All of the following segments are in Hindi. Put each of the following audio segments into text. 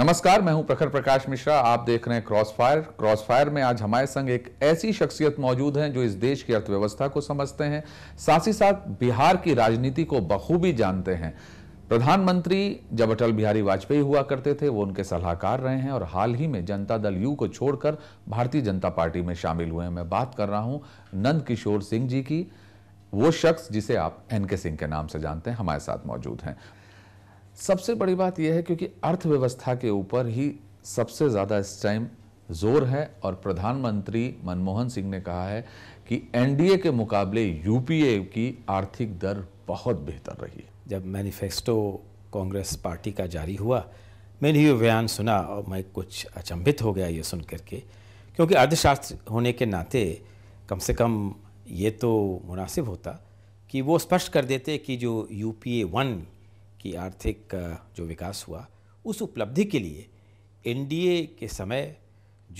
नमस्कार मैं हूं प्रखर प्रकाश मिश्रा आप देख रहे हैं क्रॉस फायर क्रॉस फायर में आज हमारे संग एक ऐसी शख्सियत मौजूद हैं जो इस देश की अर्थव्यवस्था को समझते हैं साथ ही साथ बिहार की राजनीति को बखूबी जानते हैं प्रधानमंत्री जब अटल बिहारी वाजपेयी हुआ करते थे वो उनके सलाहकार रहे हैं और हाल ही में जनता दल यू को छोड़कर भारतीय जनता पार्टी में शामिल हुए हैं मैं बात कर रहा हूँ नंद किशोर सिंह जी की वो शख्स जिसे आप एन के सिंह के नाम से जानते हैं हमारे साथ मौजूद हैं सबसे बड़ी बात यह है क्योंकि अर्थव्यवस्था के ऊपर ही सबसे ज़्यादा इस टाइम जोर है और प्रधानमंत्री मनमोहन सिंह ने कहा है कि एनडीए के मुकाबले यूपीए की आर्थिक दर बहुत बेहतर रही जब मैनिफेस्टो कांग्रेस पार्टी का जारी हुआ मैंने ये बयान सुना और मैं कुछ अचंभित हो गया ये सुन करके क्योंकि अर्थशास्त्र होने के नाते कम से कम ये तो मुनासिब होता कि वो स्पष्ट कर देते कि जो यू पी ए वन कि आर्थिक जो विकास हुआ उस उपलब्धि के लिए एनडीए के समय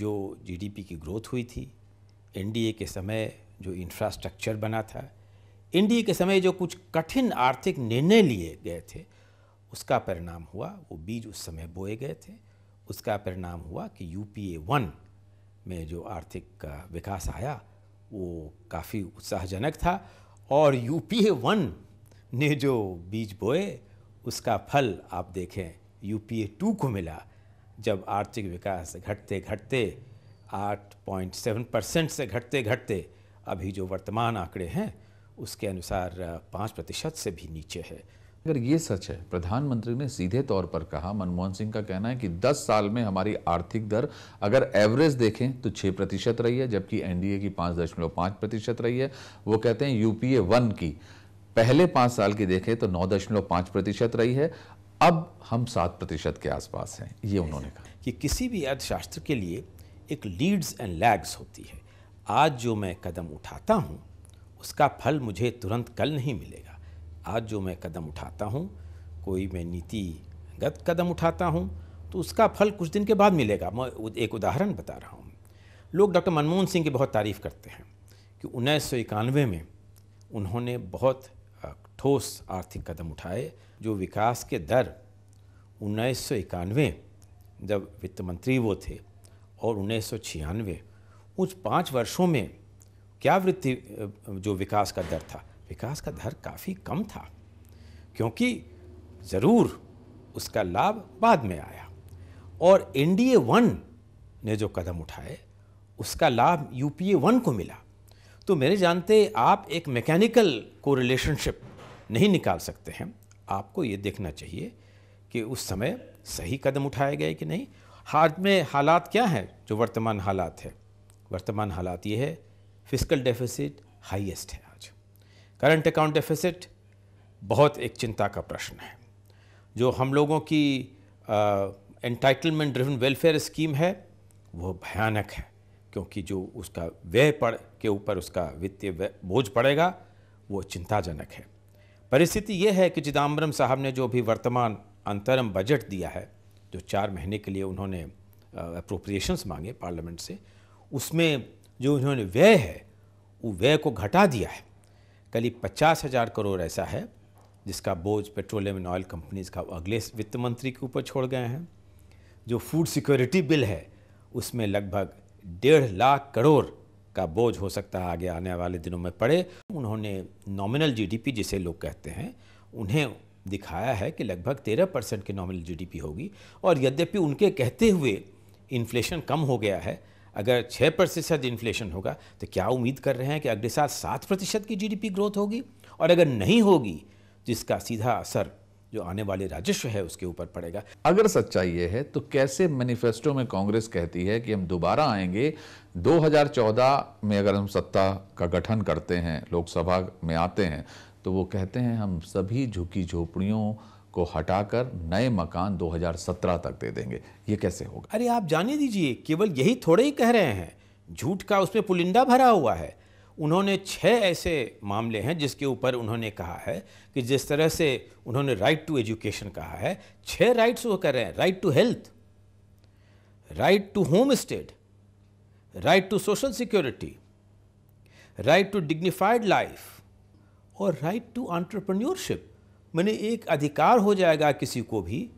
जो जीडीपी की ग्रोथ हुई थी एनडीए के समय जो इंफ्रास्ट्रक्चर बना था एनडीए के समय जो कुछ कठिन आर्थिक निर्णय लिए गए थे उसका परिणाम हुआ वो बीज उस समय बोए गए थे उसका परिणाम हुआ कि यू पी ए वन में जो आर्थिक विकास आया वो काफ़ी उत्साहजनक था और यू पी ए वन ने जो बीज बोए उसका फल आप देखें यूपीए टू को मिला जब आर्थिक विकास घटते घटते 8.7 परसेंट से घटते घटते अभी जो वर्तमान आंकड़े हैं उसके अनुसार पाँच प्रतिशत से भी नीचे है अगर ये सच है प्रधानमंत्री ने सीधे तौर पर कहा मनमोहन सिंह का कहना है कि 10 साल में हमारी आर्थिक दर अगर एवरेज देखें तो 6 प्रतिशत रही है जबकि एनडीए की पाँच दशमलव पाँच प्रतिशत रही है वो कहते हैं यूपीए वन की पहले पाँच साल की देखें तो नौ दशमलव पाँच प्रतिशत रही है अब हम सात प्रतिशत के आसपास हैं ये उन्होंने कहा कि किसी भी अर्थशास्त्र के लिए एक लीड्स एंड लैग्स होती है आज जो मैं कदम उठाता हूँ उसका फल मुझे तुरंत कल नहीं मिलेगा आज जो मैं कदम उठाता हूँ कोई मैं नीतिगत कदम उठाता हूँ तो उसका फल कुछ दिन के बाद मिलेगा मैं एक उदाहरण बता रहा हूँ लोग डॉक्टर मनमोहन सिंह की बहुत तारीफ़ करते हैं कि उन्नीस में उन्होंने बहुत ठोस आर्थिक कदम उठाए जो विकास के दर उन्नीस जब वित्त मंत्री वो थे और उन्नीस उस पाँच वर्षों में क्या वृद्धि जो विकास का दर था विकास का दर काफ़ी कम था क्योंकि ज़रूर उसका लाभ बाद में आया और एन डी ए वन ने जो कदम उठाए उसका लाभ यू पी ए वन को मिला तो मेरे जानते आप एक मैकेनिकल को रिलेशनशिप नहीं निकाल सकते हैं आपको ये देखना चाहिए कि उस समय सही कदम उठाए गए कि नहीं हाथ में हालात क्या हैं जो वर्तमान हालात है वर्तमान हालात ये है फिजिकल डेफिसिट हाईएस्ट है आज करंट अकाउंट डेफिसिट बहुत एक चिंता का प्रश्न है जो हम लोगों की एंटाइटलमेंट ड्रिवन वेलफेयर स्कीम है वो भयानक है क्योंकि जो उसका व्यय पड़ के ऊपर उसका वित्तीय बोझ पड़ेगा वो चिंताजनक है परिस्थिति यह है कि चिदम्बरम साहब ने जो भी वर्तमान अंतरम बजट दिया है जो चार महीने के लिए उन्होंने अप्रोप्रिएशंस मांगे पार्लियामेंट से उसमें जो उन्होंने व्यय है वो व्यय को घटा दिया है करीब पचास हज़ार करोड़ ऐसा है जिसका बोझ पेट्रोलियम एंड ऑयल कंपनीज का अगले वित्त मंत्री के ऊपर छोड़ गए हैं जो फूड सिक्योरिटी बिल है उसमें लगभग डेढ़ लाख करोड़ का बोझ हो सकता है आगे आने वाले दिनों में पड़े उन्होंने नॉमिनल जीडीपी जिसे लोग कहते हैं उन्हें दिखाया है कि लगभग तेरह परसेंट की नॉमिनल जीडीपी होगी और यद्यपि उनके कहते हुए इन्फ्लेशन कम हो गया है अगर छः प्रतिशत इन्फ्लेशन होगा तो क्या उम्मीद कर रहे हैं कि अगले साल सात प्रतिशत की जीडीपी ग्रोथ होगी और अगर नहीं होगी जिसका सीधा असर जो आने वाले राजस्व है उसके ऊपर पड़ेगा अगर सच्चाई ये है तो कैसे मैनिफेस्टो में कांग्रेस कहती है कि हम दोबारा आएंगे 2014 में अगर हम सत्ता का गठन करते हैं लोकसभा में आते हैं तो वो कहते हैं हम सभी झुकी झोपड़ियों को हटाकर नए मकान 2017 तक दे देंगे ये कैसे होगा अरे आप जाने दीजिए केवल यही थोड़े ही कह रहे हैं झूठ का उसमें पुलिंदा भरा हुआ है उन्होंने छह ऐसे मामले हैं जिसके ऊपर उन्होंने कहा है कि जिस तरह से उन्होंने राइट टू एजुकेशन कहा है छह राइट्स वो कर रहे हैं right to health right to home state right to social security right to dignified life और राइट टू आंट्रप्रन्योरशिप मैंने एक अधिकार हो जाएगा किसी को भी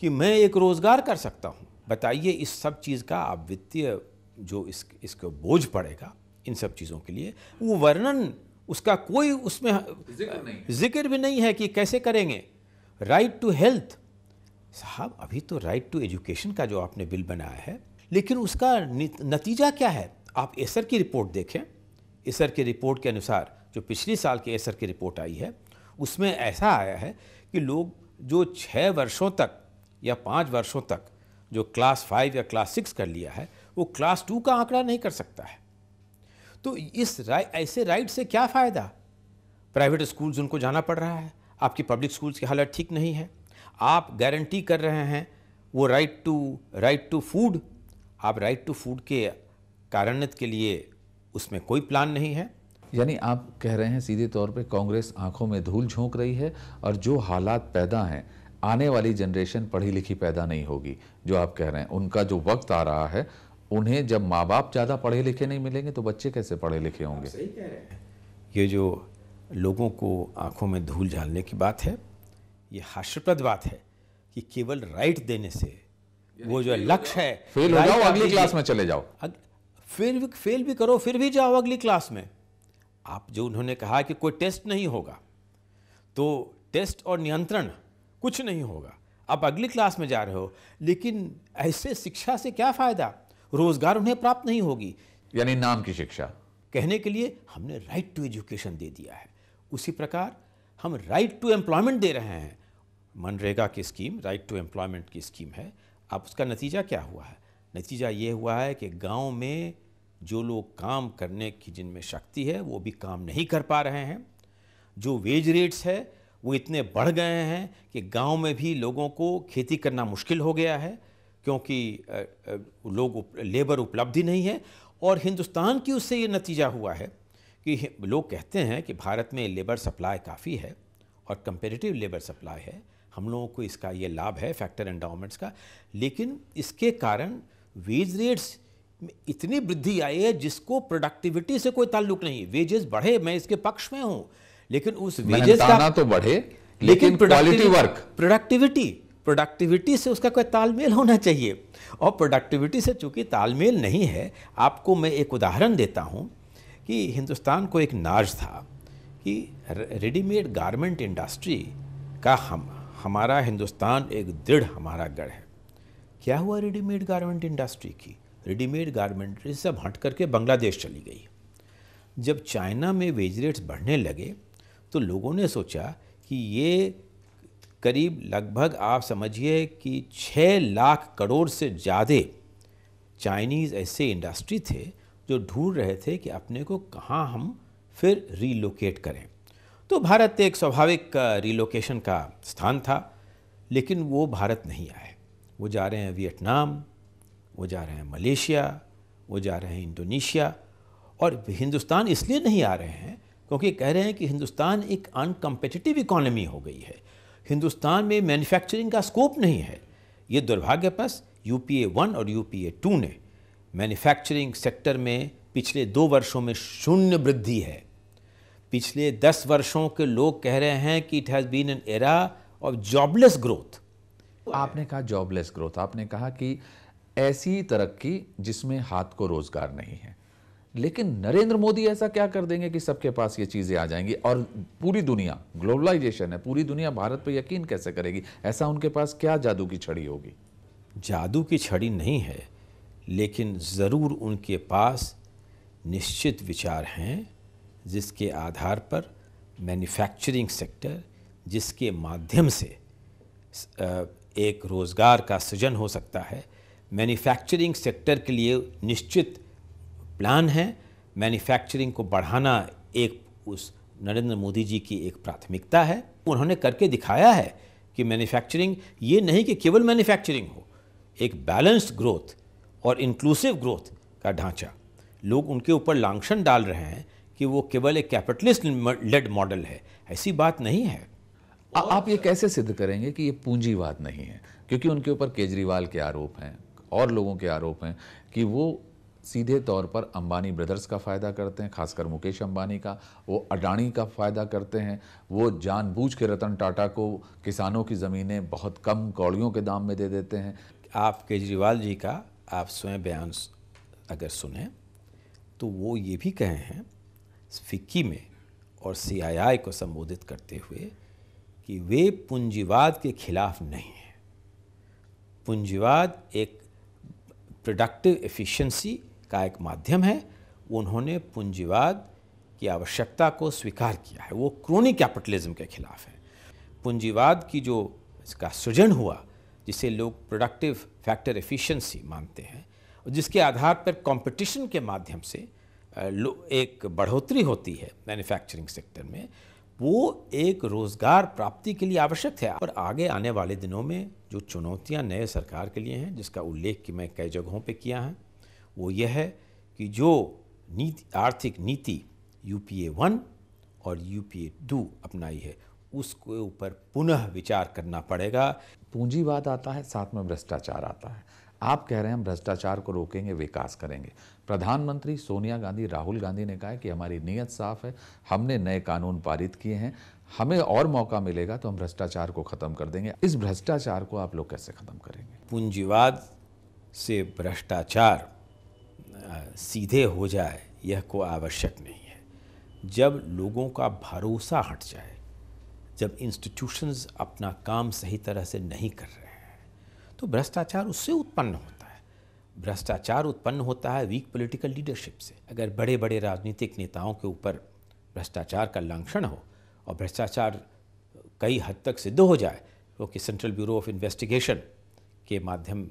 कि मैं एक रोज़गार कर सकता हूँ बताइए इस सब चीज़ का आप वित्तीय जो इस इसको बोझ पड़ेगा इन सब चीज़ों के लिए वो वर्णन उसका कोई उसमें जिक्र भी नहीं है कि कैसे करेंगे राइट टू हेल्थ साहब अभी तो राइट टू एजुकेशन का जो आपने बिल बनाया है लेकिन उसका नतीजा क्या है आप एसर की रिपोर्ट देखें एसर की रिपोर्ट के अनुसार जो पिछले साल के एसर की रिपोर्ट आई है उसमें ऐसा आया है कि लोग जो छः वर्षों तक या पाँच वर्षों तक जो क्लास फाइव या क्लास सिक्स कर लिया है वो क्लास टू का आंकड़ा नहीं कर सकता है तो इस राइ ऐसे राइट से क्या फ़ायदा प्राइवेट स्कूल्स उनको जाना पड़ रहा है आपकी पब्लिक स्कूल्स की हालत ठीक नहीं है आप गारंटी कर रहे हैं वो right to right to food आप राइट टू फूड के कारणत के लिए उसमें कोई प्लान नहीं है यानी आप कह रहे हैं सीधे तौर पे कांग्रेस आंखों में धूल झोंक रही है और जो हालात पैदा हैं आने वाली जनरेशन पढ़ी लिखी पैदा नहीं होगी जो आप कह रहे हैं उनका जो वक्त आ रहा है उन्हें जब माँ बाप ज़्यादा पढ़े लिखे नहीं मिलेंगे तो बच्चे कैसे पढ़े लिखे होंगे सही कह रहे हैं ये जो लोगों को आंखों में धूल झालने की बात है ये हास्यप्रद बात है कि केवल राइट देने से वो जो लक्ष्य है फेल हो जाओ अगली क्लास में चले जाओ फिर फेल भी फेल भी करो फिर भी जाओ अगली क्लास में आप जो उन्होंने कहा कि कोई टेस्ट नहीं होगा तो टेस्ट और नियंत्रण कुछ नहीं होगा आप अगली क्लास में जा रहे हो लेकिन ऐसे शिक्षा से क्या फ़ायदा रोजगार उन्हें प्राप्त नहीं होगी यानी नाम की शिक्षा कहने के लिए हमने राइट टू एजुकेशन दे दिया है उसी प्रकार हम राइट टू एम्प्लॉयमेंट दे रहे हैं मनरेगा की स्कीम राइट टू एम्प्लॉयमेंट की स्कीम है अब उसका नतीजा क्या हुआ है नतीजा ये हुआ है कि गांव में जो लोग काम करने की जिनमें शक्ति है वो भी काम नहीं कर पा रहे हैं जो वेज रेट्स है वो इतने बढ़ गए हैं कि गांव में भी लोगों को खेती करना मुश्किल हो गया है क्योंकि लोग लेबर उपलब्धि नहीं है और हिंदुस्तान की उससे ये नतीजा हुआ है कि लोग कहते हैं कि भारत में लेबर सप्लाई काफ़ी है और कंपेरेटिव लेबर सप्लाई है हम लोगों को इसका ये लाभ है फैक्टर एंडाउमेंट्स का लेकिन इसके कारण वेज रेट्स में इतनी वृद्धि आई है जिसको प्रोडक्टिविटी से कोई ताल्लुक नहीं वेजेस बढ़े मैं इसके पक्ष में हूँ लेकिन उस वेजेस का तो बढ़े लेकिन प्रोडक्टिविटी वर्क प्रोडक्टिविटी प्रोडक्टिविटी से उसका कोई तालमेल होना चाहिए और प्रोडक्टिविटी से चूँकि तालमेल नहीं है आपको मैं एक उदाहरण देता हूँ कि हिंदुस्तान को एक नाज था कि रेडीमेड गारमेंट इंडस्ट्री का हम हमारा हिंदुस्तान एक दृढ़ हमारा गढ़ है क्या हुआ रेडीमेड गारमेंट इंडस्ट्री की रेडीमेड गारमेंट सब हट करके बांग्लादेश चली गई जब चाइना में वेज रेट्स बढ़ने लगे तो लोगों ने सोचा कि ये करीब लगभग आप समझिए कि छः लाख करोड़ से ज़्यादा चाइनीज़ ऐसे इंडस्ट्री थे जो ढूंढ रहे थे कि अपने को कहाँ हम फिर रीलोकेट करें तो भारत एक स्वाभाविक रिलोकेशन का स्थान था लेकिन वो भारत नहीं आए वो जा रहे हैं वियतनाम वो जा रहे हैं मलेशिया वो जा रहे हैं इंडोनेशिया और हिंदुस्तान इसलिए नहीं आ रहे हैं क्योंकि कह रहे हैं कि हिंदुस्तान एक अनकम्पिटिटिव इकोनॉमी हो गई है हिंदुस्तान में मैन्युफैक्चरिंग का स्कोप नहीं है ये दुर्भाग्यवश यू पी ए वन और यू पी ए टू ने मैन्युफैक्चरिंग सेक्टर में पिछले दो वर्षों में शून्य वृद्धि है पिछले दस वर्षों के लोग कह रहे हैं कि it has been an era of jobless growth आपने कहा जॉबलेस ग्रोथ आपने कहा कि ऐसी तरक्की जिसमें हाथ को रोजगार नहीं है लेकिन नरेंद्र मोदी ऐसा क्या कर देंगे कि सबके पास ये चीज़ें आ जाएंगी और पूरी दुनिया ग्लोबलाइजेशन है पूरी दुनिया भारत पर यकीन कैसे करेगी ऐसा उनके पास क्या जादू की छड़ी होगी जादू की छड़ी नहीं है लेकिन ज़रूर उनके पास निश्चित विचार हैं जिसके आधार पर मैन्युफैक्चरिंग सेक्टर जिसके माध्यम से एक रोज़गार का सृजन हो सकता है मैन्युफैक्चरिंग सेक्टर के लिए निश्चित प्लान है मैन्युफैक्चरिंग को बढ़ाना एक उस नरेंद्र मोदी जी की एक प्राथमिकता है उन्होंने करके दिखाया है कि मैन्युफैक्चरिंग ये नहीं कि केवल मैन्युफैक्चरिंग हो एक बैलेंस्ड ग्रोथ और इंक्लूसिव ग्रोथ का ढांचा लोग उनके ऊपर लांछन डाल रहे हैं कि वो केवल एक कैपिटलिस्ट लेड मॉडल है ऐसी बात नहीं है आ, आप ये कैसे सिद्ध करेंगे कि ये पूंजीवाद नहीं है क्योंकि उनके ऊपर केजरीवाल के आरोप हैं और लोगों के आरोप हैं कि वो सीधे तौर पर अंबानी ब्रदर्स का फ़ायदा करते हैं खासकर मुकेश अंबानी का वो अडानी का फ़ायदा करते हैं वो जानबूझ के रतन टाटा को किसानों की ज़मीनें बहुत कम कौड़ियों के दाम में दे देते हैं आप केजरीवाल जी का आप स्वयं बयान अगर सुने तो वो ये भी कहे हैं फिक्की में और सी को संबोधित करते हुए कि वे पूंजीवाद के खिलाफ नहीं हैं पूंजीवाद एक प्रोडक्टिव एफिशिएंसी का एक माध्यम है उन्होंने पूंजीवाद की आवश्यकता को स्वीकार किया है वो क्रोनी कैपिटलिज्म के खिलाफ है पूंजीवाद की जो इसका सृजन हुआ जिसे लोग प्रोडक्टिव फैक्टर एफिशिएंसी मानते हैं जिसके आधार पर कंपटीशन के माध्यम से एक बढ़ोतरी होती है मैन्युफैक्चरिंग सेक्टर में वो एक रोज़गार प्राप्ति के लिए आवश्यक है और आगे आने वाले दिनों में जो चुनौतियां नए सरकार के लिए हैं जिसका उल्लेख कि मैं कई जगहों पे किया है वो यह है कि जो नीति आर्थिक नीति यू पी ए वन और यू पी ए टू अपनाई है उसके ऊपर पुनः विचार करना पड़ेगा पूंजीवाद आता है साथ में भ्रष्टाचार आता है आप कह रहे हैं हम भ्रष्टाचार को रोकेंगे विकास करेंगे प्रधानमंत्री सोनिया गांधी राहुल गांधी ने कहा है कि हमारी नीयत साफ है हमने नए कानून पारित किए हैं हमें और मौका मिलेगा तो हम भ्रष्टाचार को ख़त्म कर देंगे इस भ्रष्टाचार को आप लोग कैसे ख़त्म करेंगे पूंजीवाद से भ्रष्टाचार सीधे हो जाए यह को आवश्यक नहीं है जब लोगों का भरोसा हट जाए जब इंस्टीट्यूशंस अपना काम सही तरह से नहीं कर रहे हैं तो भ्रष्टाचार उससे उत्पन्न होता है भ्रष्टाचार उत्पन्न होता है वीक पॉलिटिकल लीडरशिप से अगर बड़े बड़े राजनीतिक नेताओं के ऊपर भ्रष्टाचार का लंक्षण हो और भ्रष्टाचार कई हद तक सिद्ध हो जाए क्योंकि सेंट्रल ब्यूरो ऑफ इन्वेस्टिगेशन के माध्यम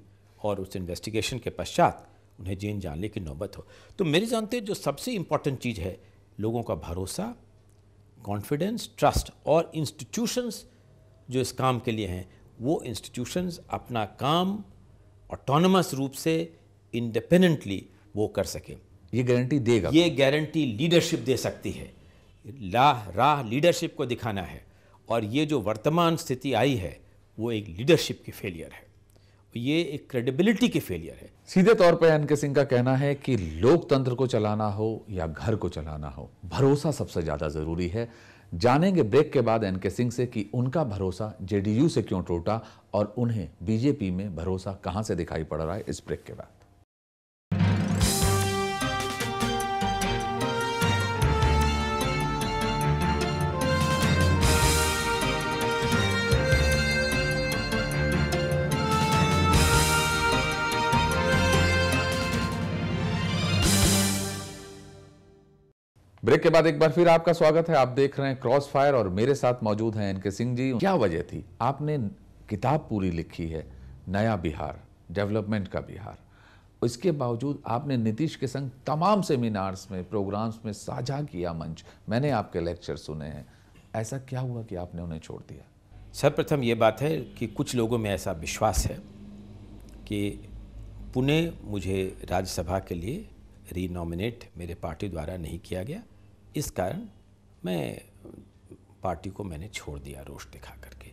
और उस इन्वेस्टिगेशन के पश्चात उन्हें जीन जानने की नौबत हो तो मेरे जानते जो सबसे इम्पॉर्टेंट चीज़ है लोगों का भरोसा कॉन्फिडेंस ट्रस्ट और इंस्टीट्यूशंस जो इस काम के लिए हैं वो इंस्टीट्यूशंस अपना काम ऑटोनमस रूप से इंडिपेंडेंटली वो कर सके ये गारंटी देगा ये गारंटी लीडरशिप दे सकती है ला राह लीडरशिप को दिखाना है और ये जो वर्तमान स्थिति आई है वो एक लीडरशिप की फेलियर है ये एक क्रेडिबिलिटी की फेलियर है सीधे तौर पर एन के सिंह का कहना है कि लोकतंत्र को चलाना हो या घर को चलाना हो भरोसा सबसे ज़्यादा ज़रूरी है जानेंगे ब्रेक के बाद एन के सिंह से कि उनका भरोसा जेडीयू से क्यों टूटा और उन्हें बीजेपी में भरोसा कहां से दिखाई पड़ रहा है इस ब्रेक के बाद ब्रेक के बाद एक बार फिर आपका स्वागत है आप देख रहे हैं क्रॉस फायर और मेरे साथ मौजूद हैं एनके सिंह जी क्या वजह थी आपने किताब पूरी लिखी है नया बिहार डेवलपमेंट का बिहार इसके बावजूद आपने नीतीश के संग तमाम सेमिनार्स में प्रोग्राम्स में साझा किया मंच मैंने आपके लेक्चर सुने हैं ऐसा क्या हुआ कि आपने उन्हें छोड़ दिया सर्वप्रथम ये बात है कि कुछ लोगों में ऐसा विश्वास है कि पुणे मुझे राज्यसभा के लिए रीनॉमिनेट मेरे पार्टी द्वारा नहीं किया गया इस कारण मैं पार्टी को मैंने छोड़ दिया रोष दिखा करके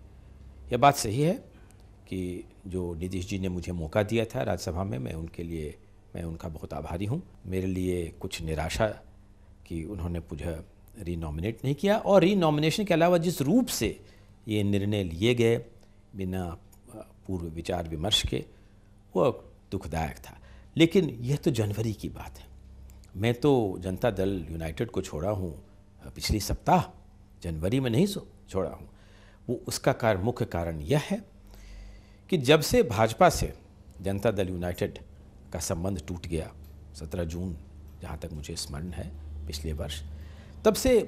यह बात सही है कि जो नीतीश जी ने मुझे मौका दिया था राज्यसभा में मैं उनके लिए मैं उनका बहुत आभारी हूँ मेरे लिए कुछ निराशा कि उन्होंने मुझे रीनॉमिनेट नहीं किया और रीनॉमिनेशन के अलावा जिस रूप से ये निर्णय लिए गए बिना पूर्व विचार विमर्श के वह दुखदायक था लेकिन यह तो जनवरी की बात है मैं तो जनता दल यूनाइटेड को छोड़ा हूँ पिछले सप्ताह जनवरी में नहीं छोड़ा हूँ वो उसका कार मुख्य कारण यह है कि जब से भाजपा से जनता दल यूनाइटेड का संबंध टूट गया 17 जून जहाँ तक मुझे स्मरण है पिछले वर्ष तब से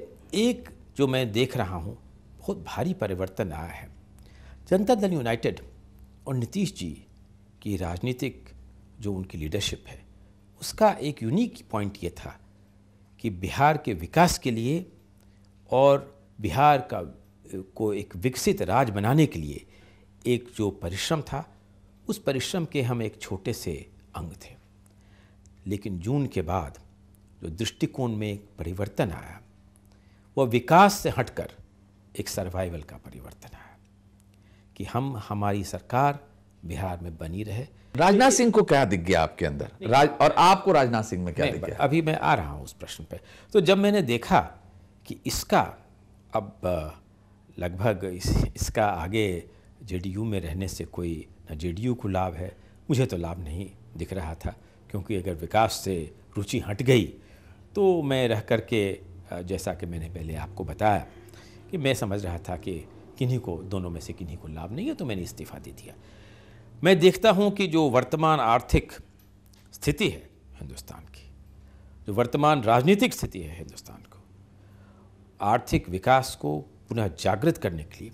एक जो मैं देख रहा हूँ बहुत भारी परिवर्तन आया है जनता दल यूनाइटेड और नीतीश जी की राजनीतिक जो उनकी लीडरशिप है उसका एक यूनिक पॉइंट ये था कि बिहार के विकास के लिए और बिहार का को एक विकसित राज बनाने के लिए एक जो परिश्रम था उस परिश्रम के हम एक छोटे से अंग थे लेकिन जून के बाद जो दृष्टिकोण में एक परिवर्तन आया वह विकास से हटकर एक सर्वाइवल का परिवर्तन आया कि हम हमारी सरकार बिहार में बनी रहे राजनाथ सिंह को क्या दिख गया आपके अंदर राज और आपको राजनाथ सिंह में क्या दिख गया अभी मैं आ रहा हूँ उस प्रश्न पे तो जब मैंने देखा कि इसका अब लगभग इस, इसका आगे जेडीयू में रहने से कोई न जेडीयू को लाभ है मुझे तो लाभ नहीं दिख रहा था क्योंकि अगर विकास से रुचि हट गई तो मैं रह कर के जैसा कि मैंने पहले आपको बताया कि मैं समझ रहा था कि किन्हीं को दोनों में से किन्हीं को लाभ नहीं है तो मैंने इस्तीफ़ा दे दिया मैं देखता हूं कि जो वर्तमान आर्थिक स्थिति है हिंदुस्तान की जो वर्तमान राजनीतिक स्थिति है हिंदुस्तान को आर्थिक विकास को पुनः जागृत करने के लिए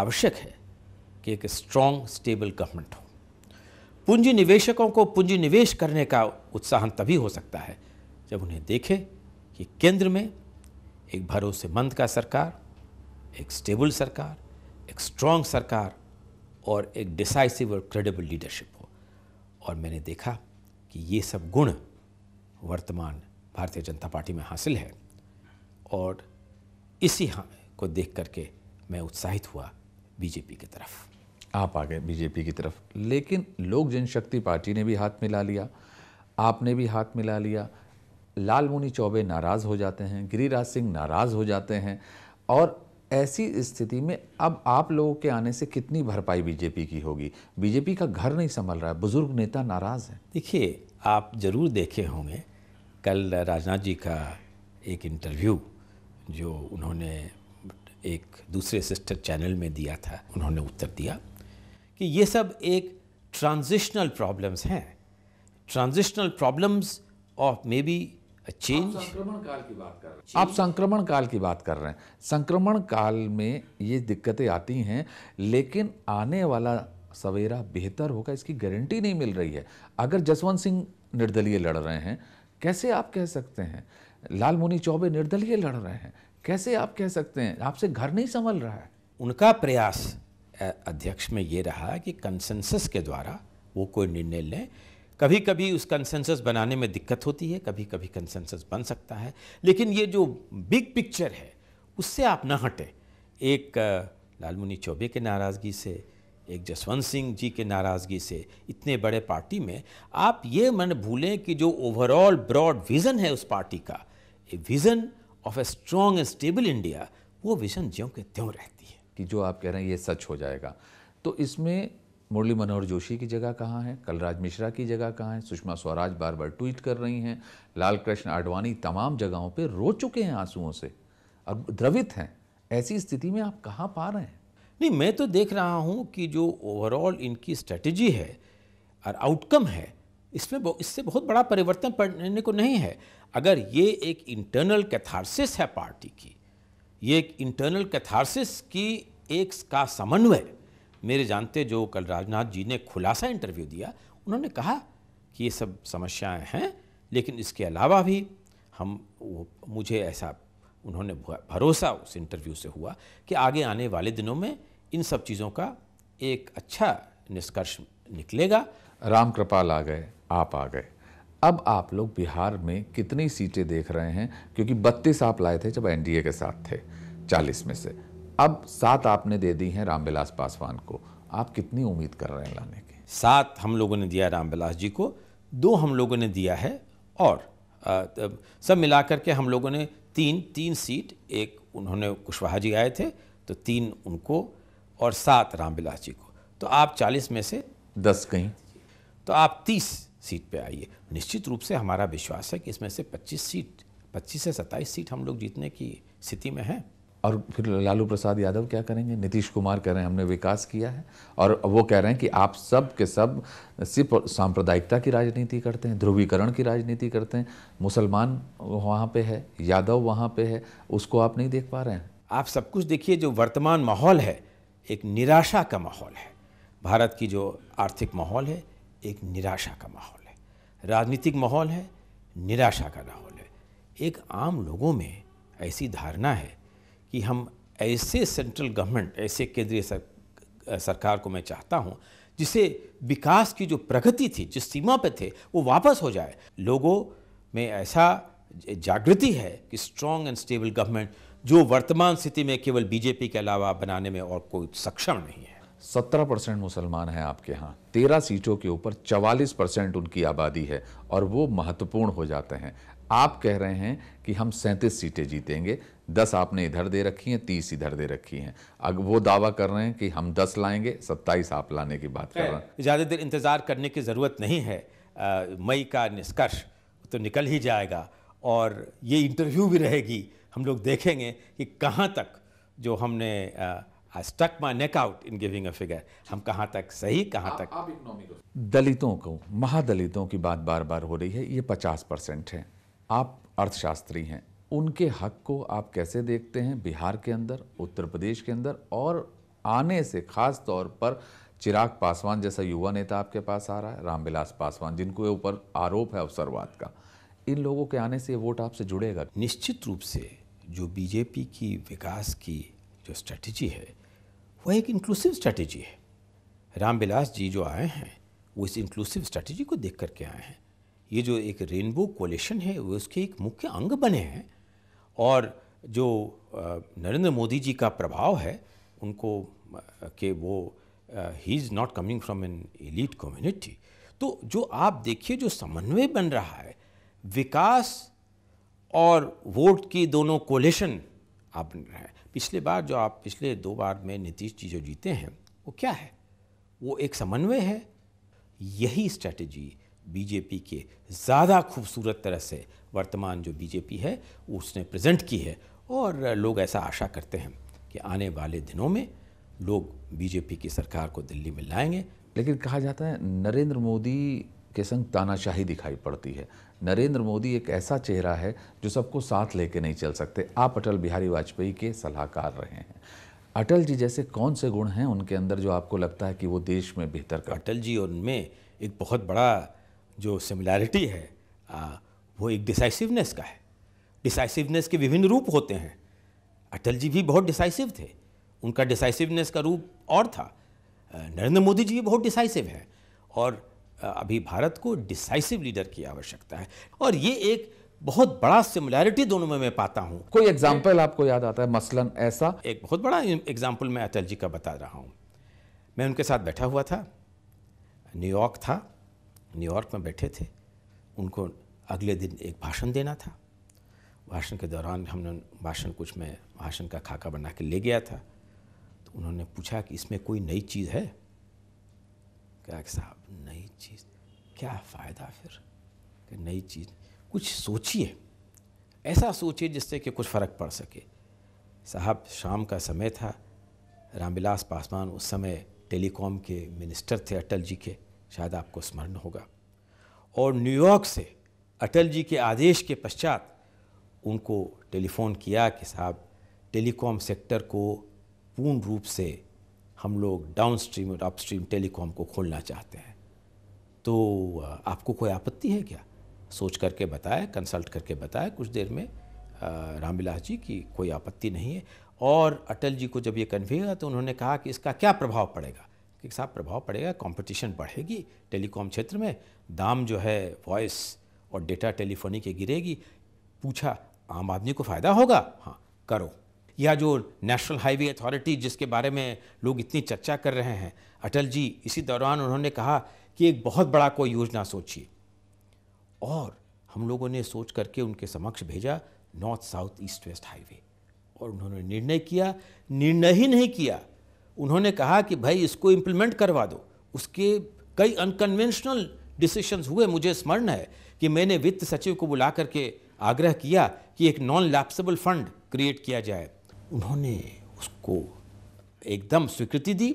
आवश्यक है कि एक स्ट्रॉन्ग स्टेबल गवर्नमेंट हो पूंजी निवेशकों को पूंजी निवेश करने का उत्साहन तभी हो सकता है जब उन्हें देखें कि केंद्र में एक भरोसेमंद का सरकार एक स्टेबल सरकार एक स्ट्रॉन्ग सरकार और एक डिसाइसिव और क्रेडिबल लीडरशिप हो और मैंने देखा कि ये सब गुण वर्तमान भारतीय जनता पार्टी में हासिल है और इसी हाँ को देख करके मैं उत्साहित हुआ बीजेपी की तरफ आप आ गए बीजेपी की तरफ लेकिन लोक जनशक्ति पार्टी ने भी हाथ मिला लिया आपने भी हाथ मिला लिया लाल चौबे नाराज़ हो जाते हैं गिरिराज सिंह नाराज़ हो जाते हैं और ऐसी स्थिति में अब आप लोगों के आने से कितनी भरपाई बीजेपी की होगी बीजेपी का घर नहीं संभल रहा है बुजुर्ग नेता नाराज़ है देखिए आप ज़रूर देखे होंगे कल राजनाथ जी का एक इंटरव्यू जो उन्होंने एक दूसरे सिस्टर चैनल में दिया था उन्होंने उत्तर दिया कि ये सब एक ट्रांजिशनल प्रॉब्लम्स हैं transitional problems of maybe change संक्रमण काल की बात कर रहे हैं आप संक्रमण काल की बात कर रहे हैं संक्रमण काल में ये दिक्कतें आती हैं लेकिन आने वाला सवेरा बेहतर होगा इसकी गारंटी नहीं मिल रही है अगर जसवंत सिंह निर्दलीय लड़ रहे हैं कैसे आप कह सकते हैं लाल मुनि चौबे निर्दलीय लड़ रहे हैं कैसे आप कह सकते हैं आपसे घर नहीं संभल रहा है उनका प्रयास अध्यक्ष में ये रहा कि कंसेंसस के द्वारा वो कोई निर्णय लें कभी कभी उस कंसेंसस बनाने में दिक्कत होती है कभी कभी कंसेंसस बन सकता है लेकिन ये जो बिग पिक्चर है उससे आप ना हटें एक लाल मुनि चौबे के नाराज़गी से एक जसवंत सिंह जी के नाराज़गी से इतने बड़े पार्टी में आप ये मन भूलें कि जो ओवरऑल ब्रॉड विज़न है उस पार्टी का a vision of a strong and stable India वो विज़न ज्यों के त्यों रहती है कि जो आप कह रहे हैं ये सच हो जाएगा तो इसमें मुरली मनोहर जोशी की जगह कहाँ है कलराज मिश्रा की जगह कहाँ है सुषमा स्वराज बार बार ट्वीट कर रही हैं लाल कृष्ण आडवाणी तमाम जगहों पर रो चुके हैं आंसुओं से अब द्रवित हैं ऐसी स्थिति में आप कहाँ पा रहे हैं नहीं मैं तो देख रहा हूँ कि जो ओवरऑल इनकी स्ट्रेटजी है और आउटकम है इसमें इससे बहुत बड़ा परिवर्तन पड़ने को नहीं है अगर ये एक इंटरनल कैथारसिस है पार्टी की ये एक इंटरनल कैथारसिस की एक का समन्वय मेरे जानते जो कल राजनाथ जी ने खुलासा इंटरव्यू दिया उन्होंने कहा कि ये सब समस्याएं हैं लेकिन इसके अलावा भी हम वो मुझे ऐसा उन्होंने भरोसा उस इंटरव्यू से हुआ कि आगे आने वाले दिनों में इन सब चीज़ों का एक अच्छा निष्कर्ष निकलेगा राम कृपाल आ गए आप आ गए अब आप लोग बिहार में कितनी सीटें देख रहे हैं क्योंकि बत्तीस आप लाए थे जब एनडीए के साथ थे चालीस में से अब सात आपने दे दी हैं रामविलास पासवान को आप कितनी उम्मीद कर रहे हैं लाने की सात हम लोगों ने दिया रामविलास जी को दो हम लोगों ने दिया है और आ, सब मिलाकर के हम लोगों ने तीन तीन सीट एक उन्होंने कुशवाहा जी आए थे तो तीन उनको और सात रामविलास जी को तो आप चालीस में से दस कहीं तो आप तीस सीट पे आइए निश्चित रूप से हमारा विश्वास है कि इसमें से पच्चीस सीट पच्चीस से सत्ताईस सीट हम लोग जीतने की स्थिति में हैं और फिर लालू प्रसाद यादव क्या करेंगे नीतीश कुमार कह रहे हैं हमने विकास किया है और वो कह रहे हैं कि आप सब के सब सिर्फ सांप्रदायिकता की राजनीति करते हैं ध्रुवीकरण की राजनीति करते हैं मुसलमान वहाँ पे है यादव वहाँ पे है उसको आप नहीं देख पा रहे हैं आप सब कुछ देखिए जो वर्तमान माहौल है एक निराशा का माहौल है भारत की जो आर्थिक माहौल है एक निराशा का माहौल है राजनीतिक माहौल है निराशा का माहौल है एक आम लोगों में ऐसी धारणा है कि हम ऐसे सेंट्रल गवर्नमेंट ऐसे केंद्रीय सरकार को मैं चाहता हूँ जिसे विकास की जो प्रगति थी जिस सीमा पे थे वो वापस हो जाए लोगों में ऐसा जागृति है कि स्ट्रॉन्ग एंड स्टेबल गवर्नमेंट जो वर्तमान स्थिति में केवल बीजेपी के अलावा बनाने में और कोई सक्षम नहीं है सत्रह परसेंट मुसलमान हैं आपके यहाँ तेरह सीटों के ऊपर चवालीस परसेंट उनकी आबादी है और वो महत्वपूर्ण हो जाते हैं आप कह रहे हैं कि हम सैंतीस सीटें जीतेंगे दस आपने इधर दे रखी हैं तीस इधर दे रखी हैं अब वो दावा कर रहे हैं कि हम दस लाएंगे सत्ताईस आप लाने की बात कर रहे हैं ज़्यादा देर इंतज़ार करने की ज़रूरत नहीं है मई का निष्कर्ष तो निकल ही जाएगा और ये इंटरव्यू भी रहेगी हम लोग देखेंगे कि कहाँ तक जो हमने stuck my neck out in giving a figure हम कहाँ तक सही कहाँ तक आप दलितों को महादलितों की बात बार बार हो रही है ये पचास परसेंट है आप अर्थशास्त्री हैं उनके हक को आप कैसे देखते हैं बिहार के अंदर उत्तर प्रदेश के अंदर और आने से खास तौर पर चिराग पासवान जैसा युवा नेता आपके पास आ रहा है रामविलास पासवान जिनके ऊपर आरोप है अवसरवाद का इन लोगों के आने से वोट आपसे जुड़ेगा निश्चित रूप से जो बीजेपी की विकास की जो स्ट्रेटजी है वह एक इंक्लूसिव स्ट्रेटजी है रामविलास जी जो आए हैं वो इस इंक्लूसिव स्ट्रेटजी को देख करके आए हैं ये जो एक रेनबो कोलेशन है वो उसके एक मुख्य अंग बने हैं और जो नरेंद्र मोदी जी का प्रभाव है उनको के वो ही is not coming from an elite community तो जो आप देखिए जो समन्वय बन रहा है विकास और वोट की दोनों कोलेशन आप बन रहे हैं पिछले बार जो आप पिछले दो बार में नीतीश जी जो जीते हैं वो क्या है वो एक समन्वय है यही स्ट्रैटेजी बीजेपी के ज़्यादा खूबसूरत तरह से वर्तमान जो बीजेपी है उसने प्रेजेंट की है और लोग ऐसा आशा करते हैं कि आने वाले दिनों में लोग बीजेपी की सरकार को दिल्ली में लाएंगे लेकिन कहा जाता है नरेंद्र मोदी के संग तानाशाही दिखाई पड़ती है नरेंद्र मोदी एक ऐसा चेहरा है जो सबको साथ लेके नहीं चल सकते आप अटल बिहारी वाजपेयी के सलाहकार रहे हैं अटल जी जैसे कौन से गुण हैं उनके अंदर जो आपको लगता है कि वो देश में बेहतर कर अटल जी और उनमें एक बहुत बड़ा जो सिमिलैरिटी है आ, वो एक डिसाइसिवनेस का है डिसाइसिवनेस के विभिन्न रूप होते हैं अटल जी भी बहुत डिसाइसिव थे उनका डिसाइसिवनेस का रूप और था नरेंद्र मोदी जी भी बहुत डिसाइसिव हैं और अभी भारत को डिसाइसिव लीडर की आवश्यकता है और ये एक बहुत बड़ा सिमिलैरिटी दोनों में मैं पाता हूँ कोई एग्जाम्पल आपको याद आता है मसलन ऐसा एक बहुत बड़ा एग्जाम्पल मैं अटल जी का बता रहा हूँ मैं उनके साथ बैठा हुआ था न्यूयॉर्क था न्यूयॉर्क में बैठे थे उनको अगले दिन एक भाषण देना था भाषण के दौरान हमने भाषण कुछ मैं भाषण का खाका बना के ले गया था तो उन्होंने पूछा कि इसमें कोई नई चीज़ है क्या साहब नई चीज़ क्या फ़ायदा फिर नई चीज़ कुछ सोचिए ऐसा सोचिए जिससे कि कुछ फ़र्क पड़ सके साहब शाम का समय था रामविलास पासवान उस समय टेलीकॉम के मिनिस्टर थे अटल जी के शायद आपको स्मरण होगा और न्यूयॉर्क से अटल जी के आदेश के पश्चात उनको टेलीफोन किया कि साहब टेलीकॉम सेक्टर को पूर्ण रूप से हम लोग डाउन स्ट्रीम और अपस्ट्रीम टेलीकॉम को खोलना चाहते हैं तो आपको कोई आपत्ति है क्या सोच करके बताया कंसल्ट करके बताया कुछ देर में रामविलास जी की कोई आपत्ति नहीं है और अटल जी को जब ये कन्वे हुआ तो उन्होंने कहा कि इसका क्या प्रभाव पड़ेगा कि साहब प्रभाव पड़ेगा कंपटीशन बढ़ेगी टेलीकॉम क्षेत्र में दाम जो है वॉइस और डेटा टेलीफोनी के गिरेगी पूछा आम आदमी को फ़ायदा होगा हाँ करो या जो नेशनल हाईवे अथॉरिटी जिसके बारे में लोग इतनी चर्चा कर रहे हैं अटल जी इसी दौरान उन्होंने कहा कि एक बहुत बड़ा कोई योजना सोचिए और हम लोगों ने सोच करके उनके समक्ष भेजा north south east west highway और उन्होंने निर्णय किया निर्णय ही नहीं किया उन्होंने कहा कि भाई इसको इम्प्लीमेंट करवा दो उसके कई अनकन्वेंशनल डिसीशंस हुए मुझे स्मरण है कि मैंने वित्त सचिव को बुला करके आग्रह किया कि एक नॉन लैप्सेबल फंड क्रिएट किया जाए उन्होंने उसको एकदम स्वीकृति दी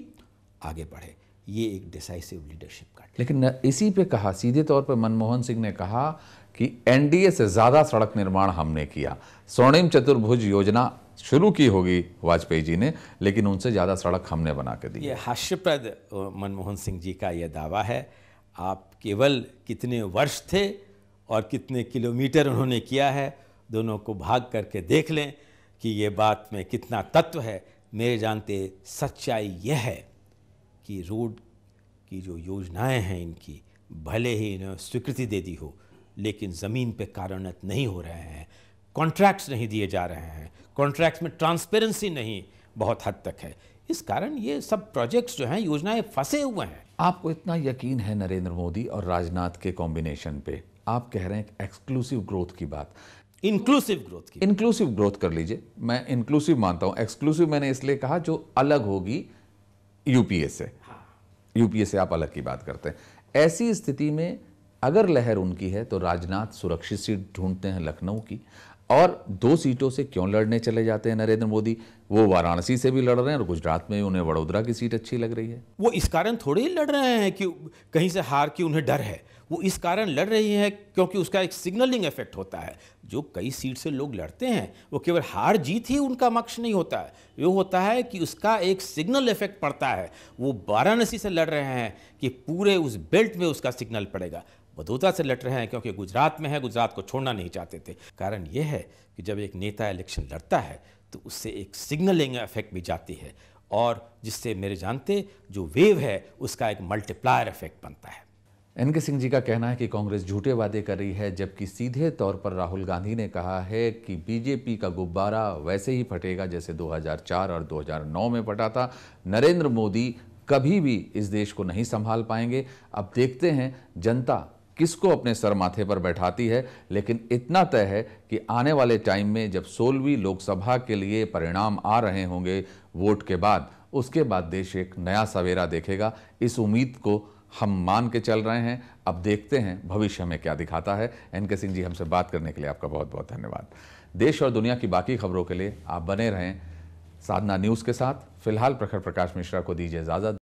आगे बढ़े ये एक डिसाइसिव लीडरशिप का लेकिन इसी पे कहा सीधे तौर पर मनमोहन सिंह ने कहा कि एनडीए से ज़्यादा सड़क निर्माण हमने किया स्वर्णिम चतुर्भुज योजना शुरू की होगी वाजपेयी जी ने लेकिन उनसे ज़्यादा सड़क हमने बना के दी ये हास्यप्रद मनमोहन सिंह जी का यह दावा है आप केवल कितने वर्ष थे और कितने किलोमीटर उन्होंने किया है दोनों को भाग करके देख लें कि ये बात में कितना तत्व है मेरे जानते सच्चाई यह है कि रोड की जो योजनाएं हैं इनकी भले ही इन्हें स्वीकृति दे दी हो लेकिन ज़मीन पे कारणत नहीं हो रहे हैं कॉन्ट्रैक्ट्स नहीं दिए जा रहे हैं कॉन्ट्रैक्ट्स में ट्रांसपेरेंसी नहीं बहुत हद तक है इस कारण ये सब प्रोजेक्ट्स जो हैं योजनाएं फंसे हुए हैं आपको इतना यकीन है नरेंद्र मोदी और राजनाथ के कॉम्बिनेशन पे आप कह रहे हैं एक्सक्लूसिव ग्रोथ की बात इंक्लूसिव ग्रोथ की इंक्लूसिव ग्रोथ कर लीजिए मैं इंक्लूसिव मानता हूं एक्सक्लूसिव मैंने इसलिए कहा जो अलग होगी यूपीए से यूपीए हाँ। से आप अलग की बात करते हैं ऐसी स्थिति में अगर लहर उनकी है तो राजनाथ सुरक्षित सीट ढूंढते हैं लखनऊ की और दो सीटों से क्यों लड़ने चले जाते हैं नरेंद्र मोदी वो वाराणसी से भी लड़ रहे हैं और गुजरात में उन्हें वडोदरा की सीट अच्छी लग रही है वो इस कारण थोड़े ही लड़ रहे हैं कि कहीं से हार की उन्हें डर है वो इस कारण लड़ रही है क्योंकि उसका एक सिग्नलिंग इफेक्ट होता है जो कई सीट से लोग लड़ते हैं वो केवल हार जीत ही उनका मक्ष नहीं होता है वो होता है कि उसका एक सिग्नल इफेक्ट पड़ता है वो वाराणसी से लड़ रहे हैं कि पूरे उस बेल्ट में उसका सिग्नल पड़ेगा वदोदरा से लड़ रहे हैं क्योंकि गुजरात में है गुजरात को छोड़ना नहीं चाहते थे कारण यह है है कि जब एक नेता इलेक्शन लड़ता है तो उससे एक सिग्नलिंग इफेक्ट भी जाती है और जिससे मेरे जानते जो वेव है उसका एक मल्टीप्लायर इफेक्ट बनता है एन के सिंह जी का कहना है कि कांग्रेस झूठे वादे कर रही है जबकि सीधे तौर पर राहुल गांधी ने कहा है कि बीजेपी का गुब्बारा वैसे ही फटेगा जैसे 2004 और 2009 में फटा था नरेंद्र मोदी कभी भी इस देश को नहीं संभाल पाएंगे अब देखते हैं जनता किसको अपने सर माथे पर बैठाती है लेकिन इतना तय है कि आने वाले टाइम में जब सोलहवीं लोकसभा के लिए परिणाम आ रहे होंगे वोट के बाद उसके बाद देश एक नया सवेरा देखेगा इस उम्मीद को हम मान के चल रहे हैं अब देखते हैं भविष्य में क्या दिखाता है एन के सिंह जी हमसे बात करने के लिए आपका बहुत बहुत धन्यवाद देश और दुनिया की बाकी खबरों के लिए आप बने रहें साधना न्यूज़ के साथ फिलहाल प्रखर प्रकाश मिश्रा को दीजिए इजाज़त